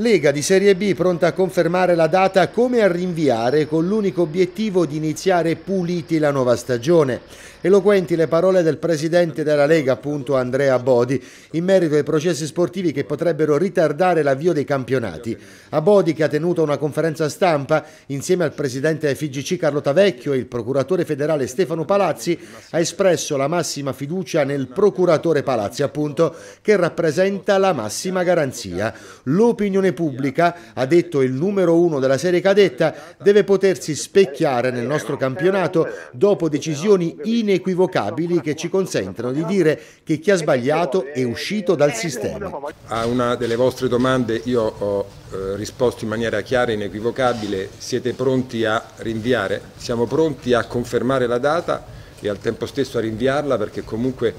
Lega di Serie B pronta a confermare la data come a rinviare con l'unico obiettivo di iniziare puliti la nuova stagione. Eloquenti le parole del presidente della Lega, appunto Andrea Bodi, in merito ai processi sportivi che potrebbero ritardare l'avvio dei campionati. A Bodi che ha tenuto una conferenza stampa insieme al presidente FGC Carlo Tavecchio e il procuratore federale Stefano Palazzi ha espresso la massima fiducia nel procuratore Palazzi, appunto, che rappresenta la massima garanzia. L'opinione l'opinione pubblica, ha detto il numero uno della serie cadetta, deve potersi specchiare nel nostro campionato dopo decisioni inequivocabili che ci consentono di dire che chi ha sbagliato è uscito dal sistema. A una delle vostre domande io ho eh, risposto in maniera chiara e inequivocabile, siete pronti a rinviare? Siamo pronti a confermare la data e al tempo stesso a rinviarla perché comunque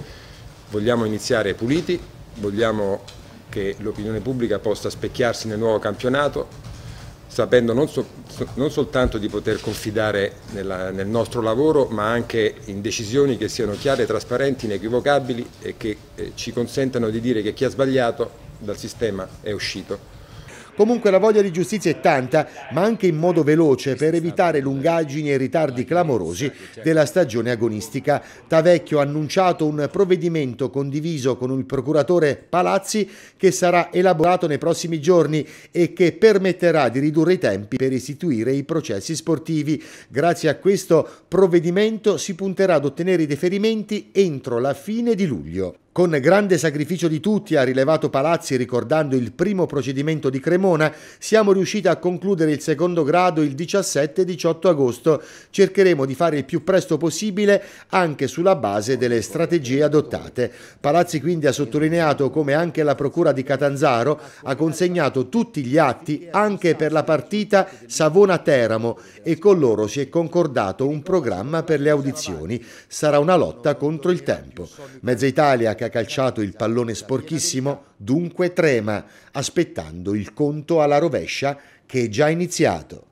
vogliamo iniziare puliti, vogliamo che l'opinione pubblica possa specchiarsi nel nuovo campionato sapendo non, so, non soltanto di poter confidare nella, nel nostro lavoro ma anche in decisioni che siano chiare, trasparenti, inequivocabili e che eh, ci consentano di dire che chi ha sbagliato dal sistema è uscito. Comunque la voglia di giustizia è tanta, ma anche in modo veloce per evitare lungaggini e ritardi clamorosi della stagione agonistica. Tavecchio ha annunciato un provvedimento condiviso con il procuratore Palazzi che sarà elaborato nei prossimi giorni e che permetterà di ridurre i tempi per istituire i processi sportivi. Grazie a questo provvedimento si punterà ad ottenere i deferimenti entro la fine di luglio. Con grande sacrificio di tutti, ha rilevato Palazzi ricordando il primo procedimento di Cremona Cremona, siamo riusciti a concludere il secondo grado il 17 18 agosto. Cercheremo di fare il più presto possibile anche sulla base delle strategie adottate. Palazzi quindi ha sottolineato come anche la Procura di Catanzaro ha consegnato tutti gli atti anche per la partita Savona-Teramo e con loro si è concordato un programma per le audizioni. Sarà una lotta contro il tempo. Mezza Italia che ha calciato il pallone sporchissimo dunque trema aspettando il conto conto alla rovescia che è già iniziato.